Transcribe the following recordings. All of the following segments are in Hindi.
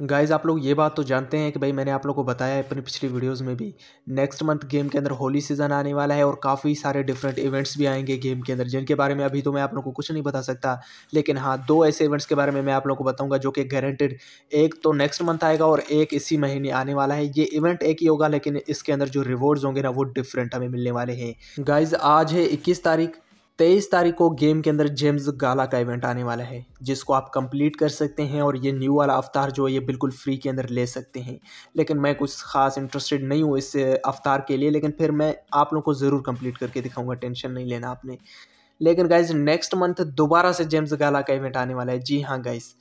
गाइज आप लोग ये बात तो जानते हैं कि भाई मैंने आप लोग को बताया है अपनी पिछली वीडियोस में भी नेक्स्ट मंथ गेम के अंदर होली सीजन आने वाला है और काफ़ी सारे डिफरेंट इवेंट्स भी आएंगे गेम के अंदर जिनके बारे में अभी तो मैं आप लोग को कुछ नहीं बता सकता लेकिन हाँ दो ऐसे इवेंट्स के बारे में मैं आप लोग को बताऊँगा जो कि गारंटेड एक तो नेक्स्ट मंथ आएगा और एक इसी महीने आने वाला है ये इवेंट एक ही होगा लेकिन इसके अंदर जो रिवॉर्ड्स होंगे ना वो डिफरेंट हमें मिलने वाले हैं गाइज आज है इक्कीस तारीख तेईस तारीख को गेम के अंदर जेम्स गाला का इवेंट आने वाला है जिसको आप कंप्लीट कर सकते हैं और ये न्यू वाला अवतार जो है ये बिल्कुल फ्री के अंदर ले सकते हैं लेकिन मैं कुछ खास इंटरेस्टेड नहीं हूँ इस अवतार के लिए लेकिन फिर मैं आप लोग को ज़रूर कंप्लीट करके दिखाऊंगा टेंशन नहीं लेना आपने लेकिन गाइज नेक्स्ट मंथ दोबारा से जेम्स गाला का इवेंट आने वाला है जी हाँ गाइज़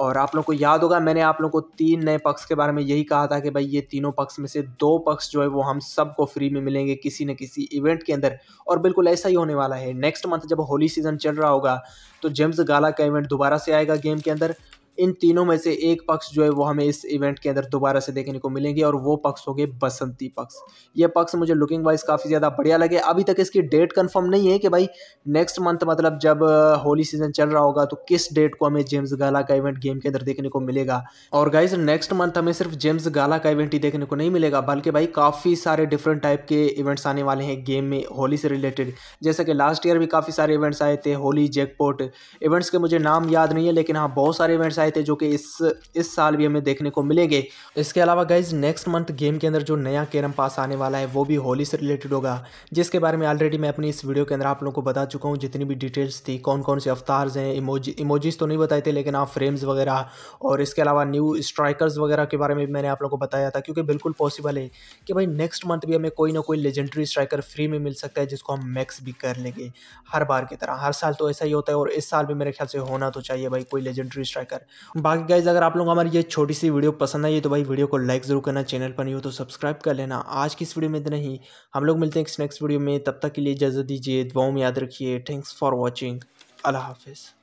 और आप लोग को याद होगा मैंने आप लोग को तीन नए पक्ष के बारे में यही कहा था कि भाई ये तीनों पक्ष में से दो पक्ष जो है वो हम सबको फ्री में मिलेंगे किसी न किसी इवेंट के अंदर और बिल्कुल ऐसा ही होने वाला है नेक्स्ट मंथ जब होली सीजन चल रहा होगा तो जेम्स गाला का इवेंट दोबारा से आएगा गेम के अंदर इन तीनों में से एक पक्ष जो है वो हमें इस इवेंट के अंदर दोबारा से देखने को मिलेंगे और वो पक्ष हो गए बसंती पक्ष ये पक्ष मुझे लुकिंग वाइज काफ़ी ज़्यादा बढ़िया लगे अभी तक इसकी डेट कंफर्म नहीं है कि भाई नेक्स्ट मंथ मतलब जब uh, होली सीजन चल रहा होगा तो किस डेट को हमें जेम्स गाला का इवेंट गेम के अंदर देखने को मिलेगा और गाइज नेक्स्ट मंथ हमें सिर्फ जेम्स गाला का इवेंट ही देखने को नहीं मिलेगा बल्कि भाई काफ़ी सारे डिफरेंट टाइप के इवेंट्स आने वाले हैं गेम में होली से रिलेटेड जैसे कि लास्ट ईयर भी काफ़ी सारे इवेंट्स आए थे होली जैकपोट इवेंट्स के मुझे नाम याद नहीं है लेकिन हाँ बहुत सारे इवेंट्स आए आए थे जो कि इस इस साल भी हमें देखने को मिलेंगे इसके अलावा गाइज नेक्स्ट मंथ गेम के अंदर जो नया कैरम पास आने वाला है वो भी होली से रिलेटेड होगा जिसके बारे में ऑलरेडी मैं अपनी इस वीडियो के अंदर आप लोगों को बता चुका हूँ जितनी भी डिटेल्स थी कौन कौन से अवतार्स हैं इमोजी इमोजीज तो नहीं बताए थे लेकिन आप हाँ, फ्रेम्स वगैरह और इसके अलावा न्यू स्ट्राइकर्स वगैरह के बारे में मैंने आप लोगों को बताया था क्योंकि बिल्कुल पॉसिबल है कि भाई नेक्स्ट मंथ भी हमें कोई ना कोई लेजेंडरी स्ट्राइकर फ्री में मिल सकता है जिसको हम मैक्स भी कर लेंगे हर बार की तरह हर साल तो ऐसा ही होता है और इस साल भी मेरे ख्याल से होना तो चाहिए भाई कोई लेजेंडरी स्ट्राइकर बाकी गाइज अगर आप लोग हमारी ये छोटी सी वीडियो पसंद आई है तो भाई वीडियो को लाइक जरूर करना चैनल पर नहीं हो तो सब्सक्राइब कर लेना आज की इस वीडियो में इतना ही हम लोग मिलते हैं नेक्स्ट वीडियो में तब तक के लिए इजाज़त दीजिए दुआओं में याद रखिए थैंक्स फॉर वॉचिंग अल्लाह हाफिज़